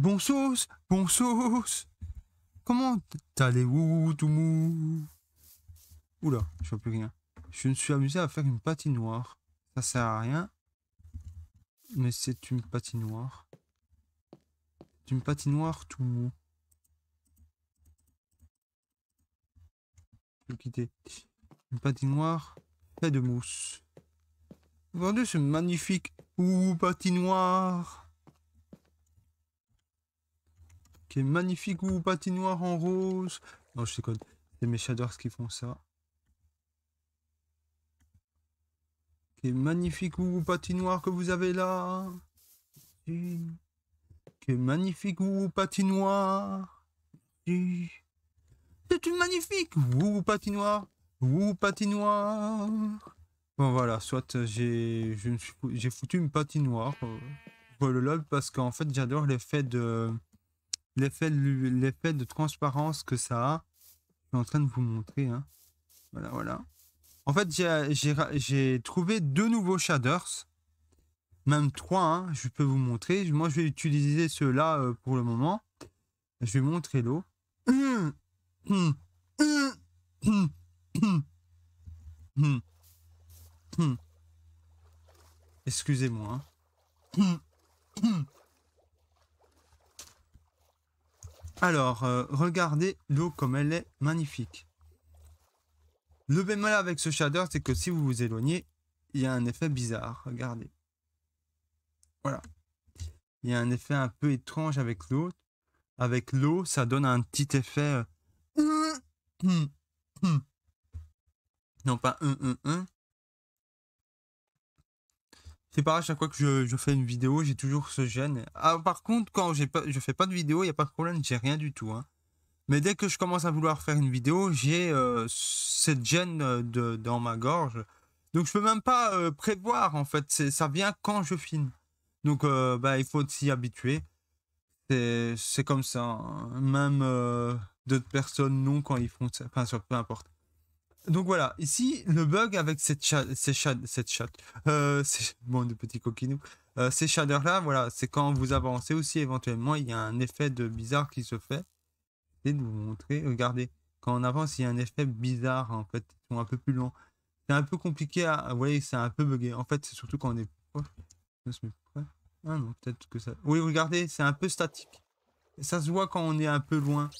Bon sauce, bon sauce. Comment t'as les tout mou Oula, je vois plus rien. Je me suis amusé à faire une patinoire. Ça sert à rien. Mais c'est une patinoire. C'est une patinoire tout mou. Je vais quitter. Une patinoire faite de mousse. Regardez ce magnifique ou patinoire qui magnifique ou patinoire en rose. Non, je déconne. C'est mes shaders qui font ça. Qui magnifique ou patinoire que vous avez là. Qui est magnifique ou patinoire. C'est une magnifique ou patinoire. Ou patinoire. Bon voilà, soit j'ai foutu une patinoire. pour euh, le Voilà, parce qu'en fait j'adore l'effet de l'effet l'effet de transparence que ça a. Je suis en train de vous montrer. Hein. Voilà, voilà. En fait, j'ai trouvé deux nouveaux shaders. Même trois, hein, je peux vous montrer. Moi, je vais utiliser ceux-là euh, pour le moment. Je vais montrer l'eau. Excusez-moi. Hein. Alors, euh, regardez l'eau comme elle est magnifique. Le bémol avec ce shader, c'est que si vous vous éloignez, il y a un effet bizarre. Regardez. Voilà. Il y a un effet un peu étrange avec l'eau. Avec l'eau, ça donne un petit effet... Euh, non, pas un, c'est pareil, chaque fois que je, fais une vidéo, j'ai toujours ce gêne. Ah, par contre, quand pas, je fais pas de vidéo, il n'y a pas de problème, j'ai rien du tout. Hein. Mais dès que je commence à vouloir faire une vidéo, j'ai euh, cette gêne euh, dans ma gorge. Donc je peux même pas euh, prévoir en fait, ça vient quand je filme. Donc bah, il faut s'y habituer. C'est comme ça. Hein. Même d'autres personnes non quand ils font ça. Enfin, peu importe. Donc voilà, ici le bug avec cette ces cette euh, bon de petit euh, ces shaders là, voilà, c'est quand vous avancez aussi éventuellement, il y a un effet de bizarre qui se fait. Je vais vous montrer, regardez, quand on avance, il y a un effet bizarre en fait, ils un peu plus long. C'est un peu compliqué à, vous voyez, c'est un peu buggé. En fait, c'est surtout quand on est Ah non, peut-être que ça. Oui, regardez, c'est un peu statique. Ça se voit quand on est un peu loin.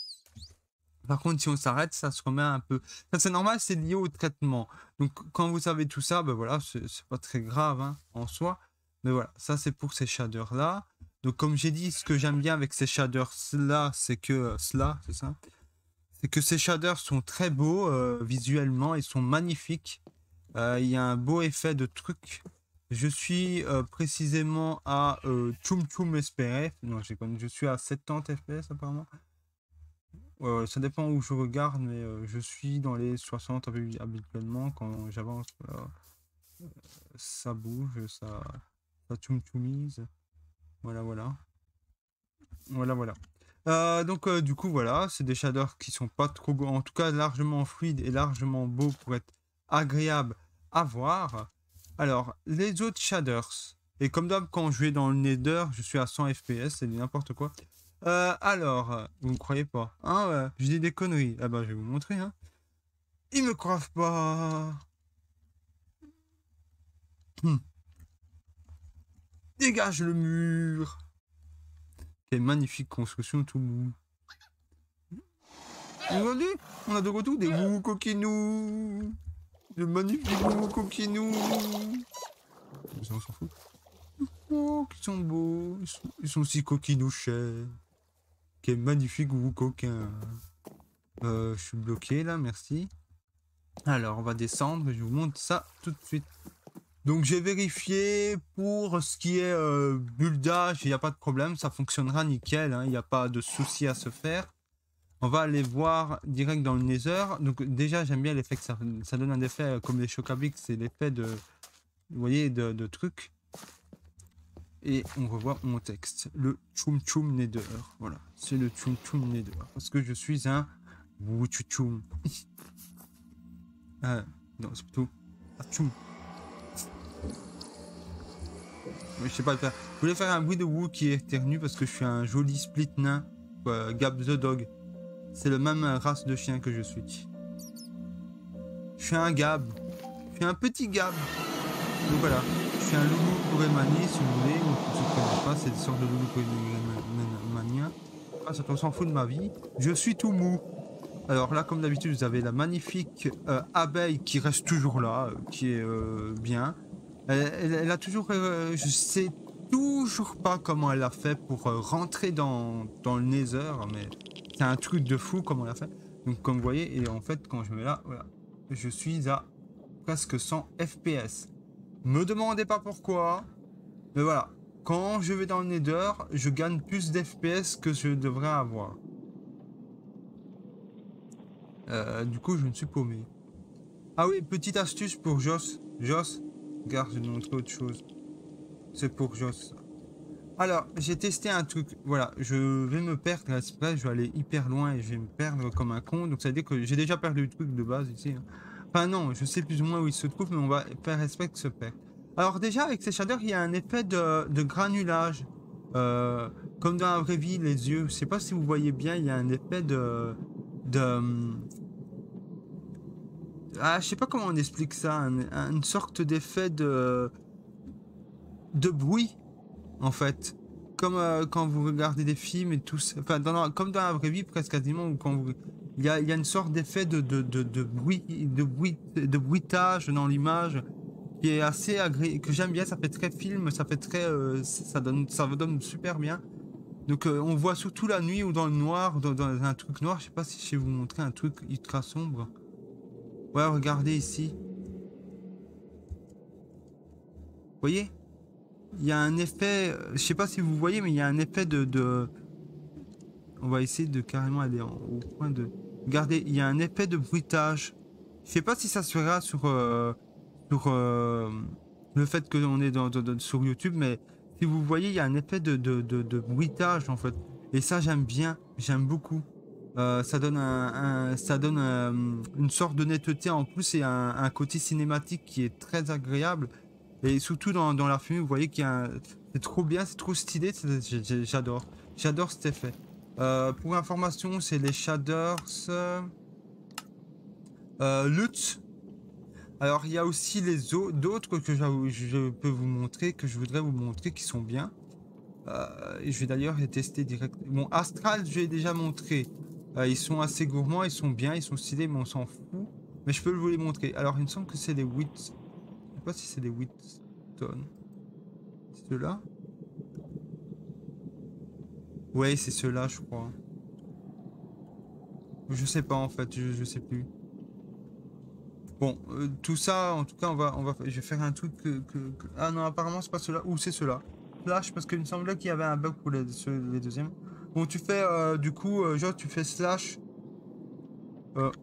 Par contre, si on s'arrête, ça se remet un peu. Ça, c'est normal, c'est lié au traitement. Donc, quand vous savez tout ça, ben voilà, c'est pas très grave hein, en soi. Mais voilà, ça, c'est pour ces shaders-là. Donc, comme j'ai dit, ce que j'aime bien avec ces shaders-là, c'est que euh, cela, c'est ça. C'est que ces shaders sont très beaux euh, visuellement, ils sont magnifiques. Euh, il y a un beau effet de truc. Je suis précisément à Tchoum Tchoum Non, je suis à 70 FPS apparemment ça dépend où je regarde, mais je suis dans les 60 habituellement. Quand j'avance, bah, ça bouge, ça, ça mise Voilà, voilà. Voilà, voilà. donc, du coup, voilà, c'est des shaders qui sont pas trop en tout cas largement fluides et largement beaux pour être agréable à voir. Alors, les autres shaders, et comme d'hab, quand je vais dans le Nether, je suis à 100 FPS, c'est n'importe quoi. Euh, alors, vous me croyez pas Hein ouais, Je dis des conneries. Ah bah, je vais vous montrer. Hein. Ils me croient pas. Hmm. Dégage le mur. Quelle magnifique construction tout mou. on a de retour des mou coquinous. De magnifiques mou coquinous. Oh, ils sont beaux. Ils sont, aussi sont si qui est magnifique ou coquin. Euh, je suis bloqué là, merci. Alors, on va descendre, je vous montre ça tout de suite. Donc, j'ai vérifié pour ce qui est euh, buildage, il n'y a pas de problème, ça fonctionnera nickel, hein, il n'y a pas de souci à se faire. On va aller voir direct dans le Nether. Donc, déjà, j'aime bien l'effet que ça, donne un effet euh, comme les chocabix c'est l'effet de, vous voyez, de, de trucs. Et on revoit mon texte. Le tchoum tchoum n'est dehors. Voilà. C'est le tchoum tchoum n'est dehors. Parce que je suis un tchoum. euh, non, c'est plutôt un tchoum. Je sais pas le faire. Je voulais faire un bruit de wou qui est ternu parce que je suis un joli split nain. Gab the dog. C'est le même race de chien que je suis. Je suis un Gab. Je suis un petit Gab. Donc voilà un loulou si vous voulez, je ne sais pas, c'est une sorte de loulou mania. Ah, ça, on s'en fout de ma vie. Je suis tout mou. Alors là, comme d'habitude, vous avez la magnifique euh, abeille qui reste toujours là, euh, qui est euh, bien. Elle, a toujours... je sais toujours pas comment elle a fait pour rentrer dans, dans le Nether, mais c'est un truc de fou comment elle a fait. Donc comme vous voyez, et en fait, quand je mets là, voilà, je suis à presque 100 FPS. Me demandez pas pourquoi. Mais voilà. Quand je vais dans le Nether, je gagne plus d'FPS que je devrais avoir. Euh, du coup, je me suis paumé. Ah oui, petite astuce pour Jos. Jos, garde je montrer autre chose. C'est pour Jos. Alors, j'ai testé un truc. Voilà, je vais me perdre là, je vais aller hyper loin et je vais me perdre comme un con. Donc, ça veut dire que j'ai déjà perdu le truc de base ici. Hein. Enfin non, je sais plus ou moins où il se trouve, mais on va faire respect ce père. Alors déjà, avec ces shaders, il y a un effet de, granulage. Euh, comme dans la vraie vie, les yeux. Je sais pas si vous voyez bien, il y a un effet de... de hum, ah, je sais pas comment on explique ça. une sorte d'effet de... De bruit, en fait. Comme euh, quand vous regardez des films et tout ça. Enfin, comme dans la vraie vie, presque quasiment, ou quand vous il y a, une sorte d'effet de, bruit, de, bruit, de bruitage dans l'image qui est assez agréable, que j'aime bien. Ça fait très film, ça fait très, euh, ça donne, ça super bien. Donc euh, on voit surtout la nuit ou dans le noir, dans, un truc noir. Je sais pas si je vais vous montrer un truc ultra sombre. Ouais, regardez ici. Vous voyez Il y a un effet, euh, je sais pas si vous voyez, mais il y a un effet de on va essayer de carrément aller au point de... Regardez, il y a un épais de bruitage. Je sais pas si ça se sur, euh, euh, le fait que on est dans, sur YouTube, mais si vous voyez, il y a un épais de, de, bruitage en fait. Et ça, j'aime bien, j'aime beaucoup. Euh, ça donne, un, ça donne une sorte de netteté en plus et un, côté cinématique qui est très agréable. Et surtout dans, dans la fumée, vous voyez qu'il y a C'est trop bien, c'est trop stylé, j'adore. J'adore cet effet. Euh, pour information, c'est les shaders. Euh, euh, Lutz. Alors, il y a aussi les d'autres que je peux vous montrer, que je voudrais vous montrer, qui sont bien. Euh, je vais d'ailleurs les tester directement. Bon, Astral, je l'ai déjà montré. ils sont assez gourmands, ils sont bien, ils sont stylés, mais on s'en fout. Mais je peux vous les montrer. Alors, il me semble que c'est les 8. Je sais pas si c'est les 8 tonnes. C'est ceux-là Ouais, c'est cela je crois. Je sais pas en fait, je, sais plus. Bon, euh, tout ça, en tout cas, on va, on va, je vais faire un truc que, ah non, apparemment c'est pas cela ou c'est cela. Slash parce qu'il me semblait qu'il y avait un bug pour les, deuxièmes. Bon, tu fais euh, du coup, euh, genre tu fais slash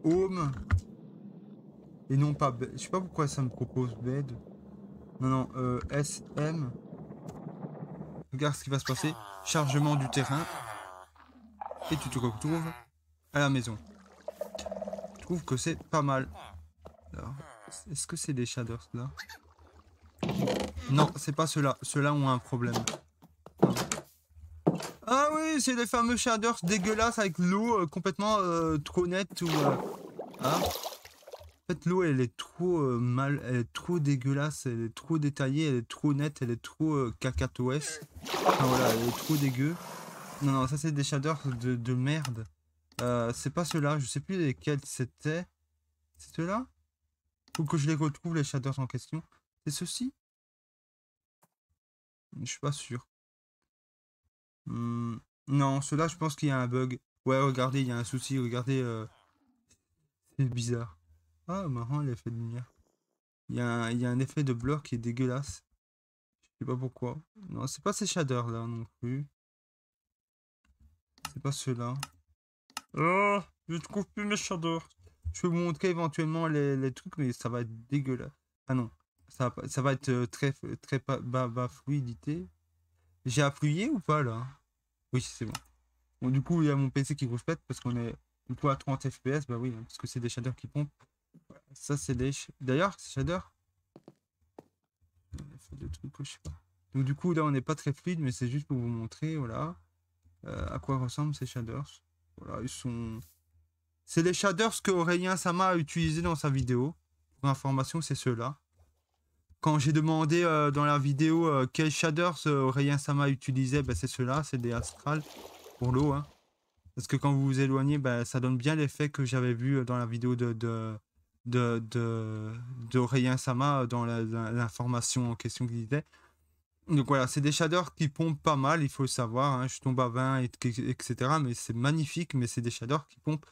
home et non pas. Je sais pas pourquoi ça me propose bed. Non non, SM. Regarde ce qui va se passer chargement du terrain, et tu te retrouves à la maison. Je trouve que c'est pas mal. Alors, est-ce que c'est des shaders là Non, c'est pas ceux-là. Ceux-là ont un problème. Ah, ah oui, c'est les fameux shaders dégueulasses avec l'eau euh, complètement euh, trop nette ou. Euh, hein? en fait, l'eau, elle est trop mal, elle est trop dégueulasse, elle est trop détaillée, elle est trop nette, elle est trop cacatoès. Ah, voilà, est trop dégueu. Non, non, ça c'est des shaders de, de merde. Euh, c'est pas cela je sais plus lesquels c'était. C'est ceux-là Faut que je les retrouve, les shaders en question. C'est ceux-ci Je suis pas sûr. Hmm, non, ceux-là, je pense qu'il y a un bug. Ouais, regardez, il y a un souci, regardez. Euh, c'est bizarre. Ah, marrant l'effet de lumière. Il y, a un, y a un effet de blur qui est dégueulasse. Je sais pas pourquoi. Non, c'est pas ces shaders là non plus. C'est pas ceux-là. Oh, je trouve plus mes shaders. Je vais vous montrer éventuellement les, trucs, mais ça va être dégueulasse. Ah non, ça, va, ça va être euh, très, très bas, fluidité. J'ai appuyé ou pas là Oui, c'est bon. bon. Du coup, il y a mon PC qui grosse pète parce qu'on est du coup à 30 FPS. Bah oui, hein, parce que c'est des shaders qui pompent. ça, c'est des. D'ailleurs, ces shaders, donc du coup là on n'est pas très fluide mais c'est juste pour vous montrer voilà euh, à quoi ressemblent ces shaders. Voilà ils sont... C'est les shaders que Aurélien Sama a utilisé dans sa vidéo. Pour information c'est ceux-là. Quand j'ai demandé euh, dans la vidéo euh, quels shaders Aurélien Sama utilisait, ben, c'est ceux-là, c'est des astrales pour l'eau. Hein. Parce que quand vous vous éloignez, ben, ça donne bien l'effet que j'avais vu dans la vidéo de, de, de, Sama dans l'information en question qu'il disait. Donc voilà, c'est des shaders qui pompent pas mal, il faut le savoir. Hein. je tombe à 20, etc. Mais c'est magnifique, mais c'est des shaders qui pompent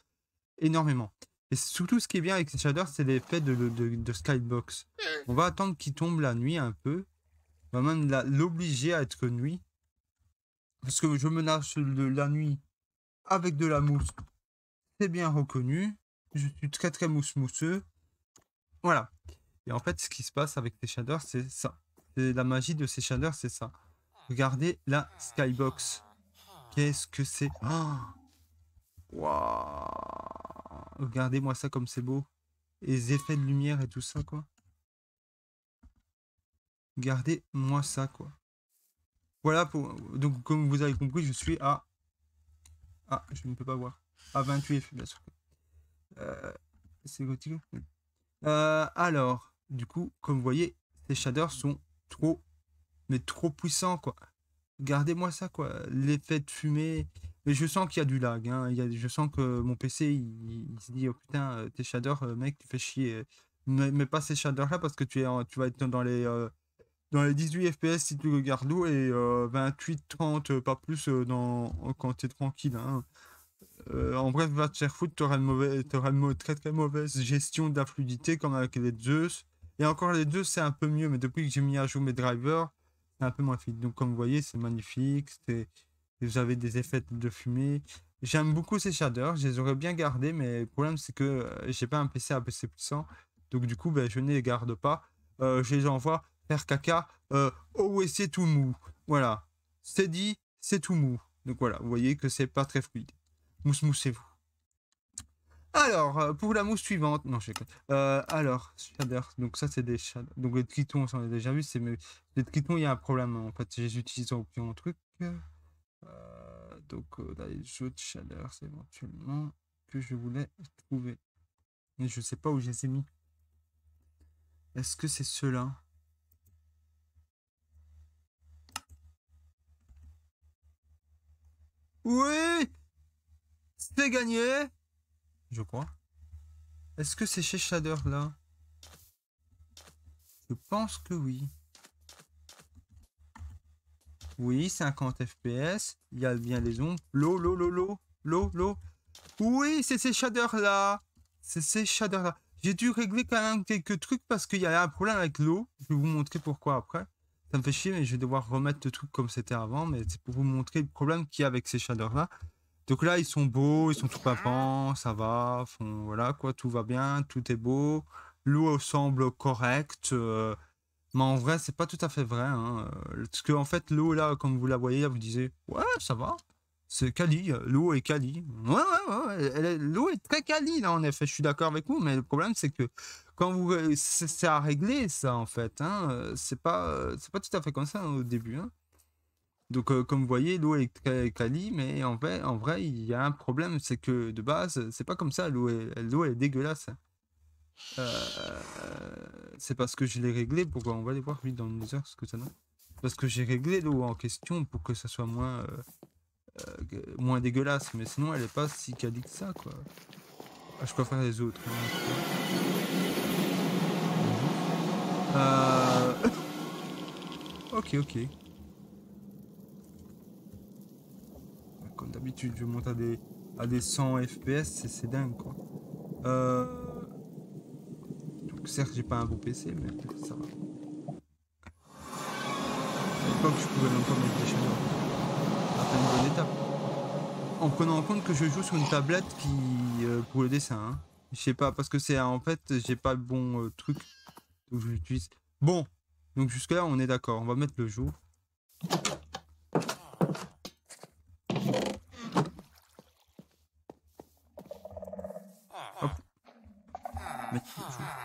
énormément. Et surtout, ce qui est bien avec ces shaders, c'est l'effet de, de, Skybox. On va attendre qu'il tombe la nuit un peu. On va même l'obliger à être nuit. Parce que je menace de la nuit avec de la mousse. C'est bien reconnu je suis très très mousse-mousseux. Voilà. Et en fait, ce qui se passe avec ces shaders, c'est ça. la magie de ces shaders, c'est ça. Regardez la skybox. Qu'est-ce que c'est oh! Waouh Regardez-moi ça comme c'est beau. les effets de lumière et tout ça, quoi. Regardez-moi ça, quoi. Voilà, pour... donc comme vous avez compris, je suis à... Ah, je ne peux pas voir. À 28, bien sûr c'est euh, alors, du coup, comme vous voyez, ces shaders sont trop, mais trop puissants, quoi. Gardez-moi ça, quoi. L'effet de fumée. Mais je sens qu'il y a du lag. Hein. je sens que mon PC, il... se dit, oh putain, euh, tes shaders, euh, mec, tu fais chier. Mais, pas ces shaders-là parce que tu, es, tu vas être dans les, dans les 18 FPS si tu regardes l'eau et 28, 30, pas plus dans, quand tu es tranquille. Hein. Euh, en bref, votre tu auras, une très très mauvaise gestion de la fluidité comme avec les Zeus. Et encore les deux, c'est un peu mieux, mais depuis que j'ai mis à jour mes drivers, c'est un peu moins fluide. Donc comme vous voyez, c'est magnifique, vous avez des effets de fumée. J'aime beaucoup ces shaders, je les aurais bien gardés, mais le problème c'est que je euh, j'ai pas un PC à PC puissant, donc du coup ben, je ne les garde pas. Euh, je les envoie faire caca oh et c'est tout mou. Voilà, c'est dit, c'est tout mou. Donc voilà, vous voyez que c'est pas très fluide. Mousse-moussez-vous. Alors, euh, pour la mousse suivante, non, je euh, alors, Shaders. donc ça c'est des shaders. Donc les tritons, on s'en a déjà vu, c'est mais les tritons, il y a un problème en fait, les utilise un truc. Euh, donc euh, là, les de shaders éventuellement que je voulais trouver. Mais je sais pas où je les ai mis. Est-ce que c'est ceux-là Oui fait Je crois. Est-ce que c'est chez Shader là Je pense que oui. Oui, 50 FPS. Il y a bien les ongles L'eau, l'eau, l'eau, l'eau, l'eau, Oui, c'est ces shaders là. C'est ces shaders là. J'ai dû régler quand même quelques trucs parce qu'il y a un problème avec l'eau. Je vais vous montrer pourquoi après. Ça me fait chier, mais je vais devoir remettre le truc comme c'était avant. Mais c'est pour vous montrer le problème qu'il y a avec ces shaders là. Donc là, ils sont beaux, ils sont tout pimpants, ça va, voilà quoi, tout va bien, tout est beau. L'eau semble correcte. Euh, mais en vrai, c'est pas tout à fait vrai. Hein, euh, parce que, en fait, l'eau, là, comme vous la voyez, vous disiez, ouais, ça va. C'est Cali, l'eau est Cali. Ouais, ouais, ouais. L'eau est très Cali, là, en effet. Je suis d'accord avec vous, mais le problème, c'est que quand vous. C'est à régler, ça, en fait. Hein, euh, c'est pas, c'est pas tout à fait comme ça hein, au début. Hein. Donc, euh, comme vous voyez, l'eau est très mais en vrai, en vrai, il y a un problème, c'est que de base, c'est pas comme ça. L'eau elle est dégueulasse. Euh, c'est parce que je l'ai réglé. Pourquoi On va aller voir vite dans une heures ce que ça donne. Parce que j'ai réglé l'eau en question pour que ça soit moins, euh, moins dégueulasse, mais sinon, elle est pas si quali que ça, quoi. Ah, je préfère les autres. Hein, mhm. ok, ok. d'habitude. Je monte à des, à des 100 FPS, c'est dingue quoi. Euh, donc certes, j'ai pas un beau PC, mais ça va. je pouvais encore mettre En prenant en compte que je joue sur une tablette qui euh, pour le dessin. Hein. Je sais pas parce que c'est en fait j'ai pas le bon euh, truc donc je Bon, donc jusque là on est d'accord. On va mettre le jour.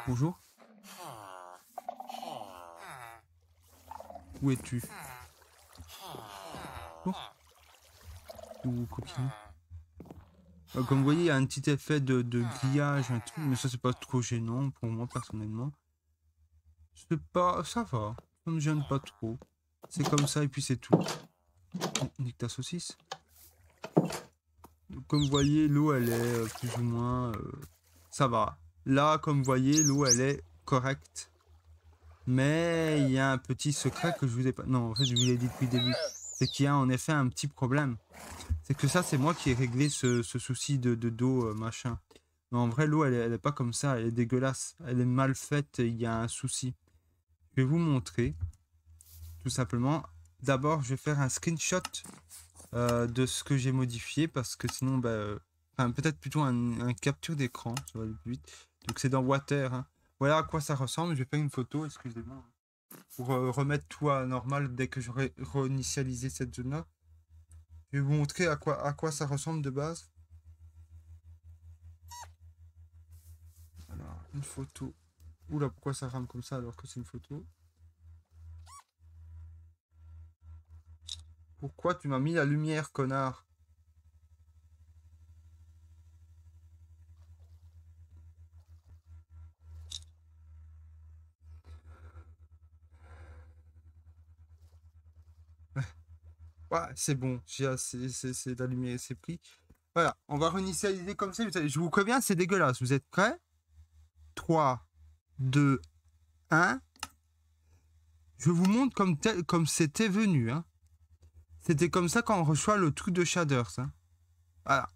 bonjour. Où es-tu bon euh, Comme vous voyez, il y a un petit effet de, grillage, mais ça c'est pas trop gênant pour moi personnellement. C'est pas, ça va, ça me gêne pas trop. C'est comme ça et puis c'est tout. Nique ta saucisse. Comme vous voyez, l'eau elle est euh, plus ou moins, euh, ça va. Là, comme vous voyez, l'eau, elle est correcte. Mais il y a un petit secret que je vous ai pas... Non, en fait, je vous l'ai dit depuis le début. C'est qu'il y a en effet un petit problème. C'est que ça, c'est moi qui ai réglé ce, souci de dos euh, machin. en vrai, l'eau, elle, elle est pas comme ça. Elle est dégueulasse. Elle est mal faite. Il y a un souci. Je vais vous montrer. Tout simplement. D'abord, je vais faire un screenshot euh, de ce que j'ai modifié parce que sinon, bah, euh, peut-être plutôt un, capture d'écran, donc c'est dans Water. Hein. Voilà à quoi ça ressemble. Je vais faire une photo, excusez-moi. Hein, pour euh, remettre tout à normal dès que j'aurai réinitialisé cette zone-là. Je vais vous montrer à quoi, à quoi ça ressemble de base. Alors, une photo. Oula, pourquoi ça rame comme ça alors que c'est une photo Pourquoi tu m'as mis la lumière, connard Ouais, c'est bon, j'ai assez, c'est la lumière, c'est pris. Voilà, on va réinitialiser comme ça. Je vous préviens, c'est dégueulasse. Vous êtes prêts 3, 2, 1. Je vous montre comme tel, comme c'était venu. Hein. C'était comme ça quand on reçoit le truc de Shaders. Hein. Voilà.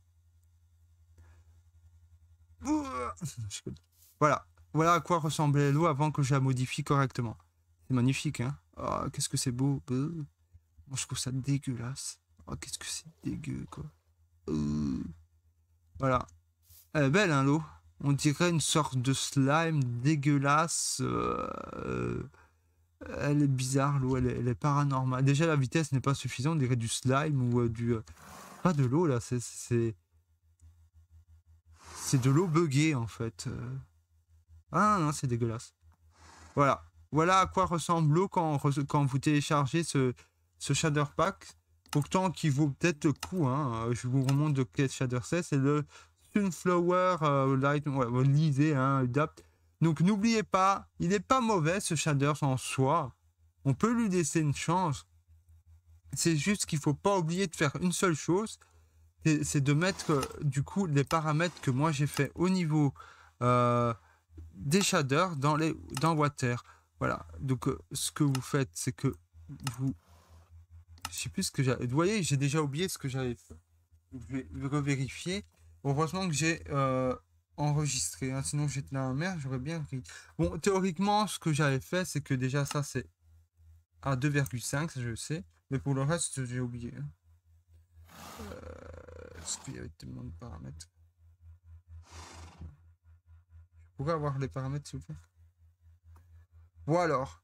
Voilà. Voilà à quoi ressemblait l'eau avant que je la modifie correctement. C'est magnifique, hein. Oh, qu'est-ce que c'est beau. Moi, je trouve ça dégueulasse. Oh, qu'est-ce que c'est dégueu, quoi. Euh. Voilà. Elle est belle, hein, l'eau. On dirait une sorte de slime dégueulasse. Euh. Elle est bizarre, l'eau. Elle, est paranormale. Déjà, la vitesse n'est pas suffisante. On dirait du slime ou euh, du. Pas de l'eau, là. C'est. C'est de l'eau buggée, en fait. Ah, non, non c'est dégueulasse. Voilà. Voilà à quoi ressemble l'eau quand, quand vous téléchargez ce, ce shader pack, pourtant qui vaut peut-être le coup, hein. euh, je vous remonte de quel shader c'est, c'est le Sunflower euh, Light, l'idée lisez, hein, Donc n'oubliez pas, il n'est pas mauvais ce shader en soi, on peut lui laisser une chance, c'est juste qu'il faut pas oublier de faire une seule chose, c'est de mettre euh, du coup les paramètres que moi j'ai fait au niveau des shaders dans les dans water voilà donc ce que vous faites c'est que vous je sais plus ce que j'avais. Vous voyez, j'ai déjà oublié ce que j'avais. Je vais revérifier. Heureusement que j'ai euh, enregistré. Hein, sinon, j'étais là en mer, j'aurais bien ri. Bon, théoriquement, ce que j'avais fait, c'est que déjà, ça, c'est à 2,5, je sais. Mais pour le reste, j'ai oublié. Hein. Euh, est-ce qu'il y avait tellement de paramètres. Je pourrais avoir les paramètres, s'il vous plaît. Ou bon, alors,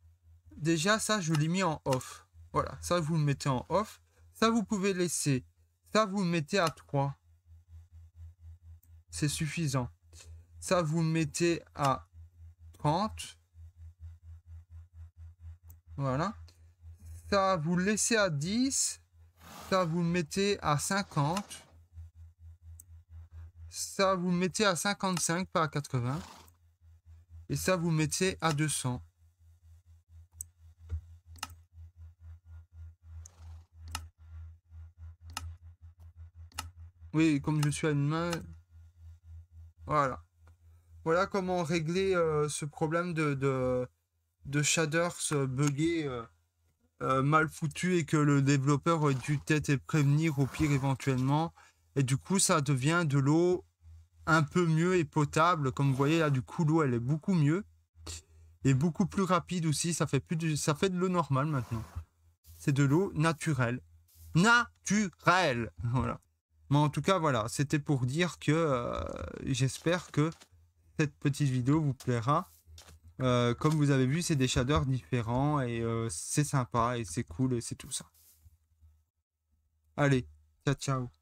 déjà, ça, je l'ai mis en off. Voilà, ça vous le mettez en off. Ça vous pouvez laisser. Ça vous le mettez à 3. C'est suffisant. Ça vous le mettez à 30. Voilà. Ça vous le laissez à 10. Ça vous le mettez à 50. Ça vous mettez à 55, pas à 80. Et ça vous mettez à 200. Oui, comme je suis à une main. Voilà. Voilà comment régler euh, ce problème de, de, shaders euh, buggés, euh, mal foutu, et que le développeur aurait dû peut-être prévenir au pire éventuellement. Et du coup, ça devient de l'eau un peu mieux et potable. Comme vous voyez là, du coup, l'eau, elle est beaucoup mieux. Et beaucoup plus rapide aussi. Ça fait, plus ça fait de l'eau normale maintenant. C'est de l'eau naturelle. Naturelle Voilà. Mais en tout cas, voilà, c'était pour dire que euh, j'espère que cette petite vidéo vous plaira. Euh, comme vous avez vu, c'est des shaders différents et euh, c'est sympa et c'est cool et c'est tout ça. Allez, ciao ciao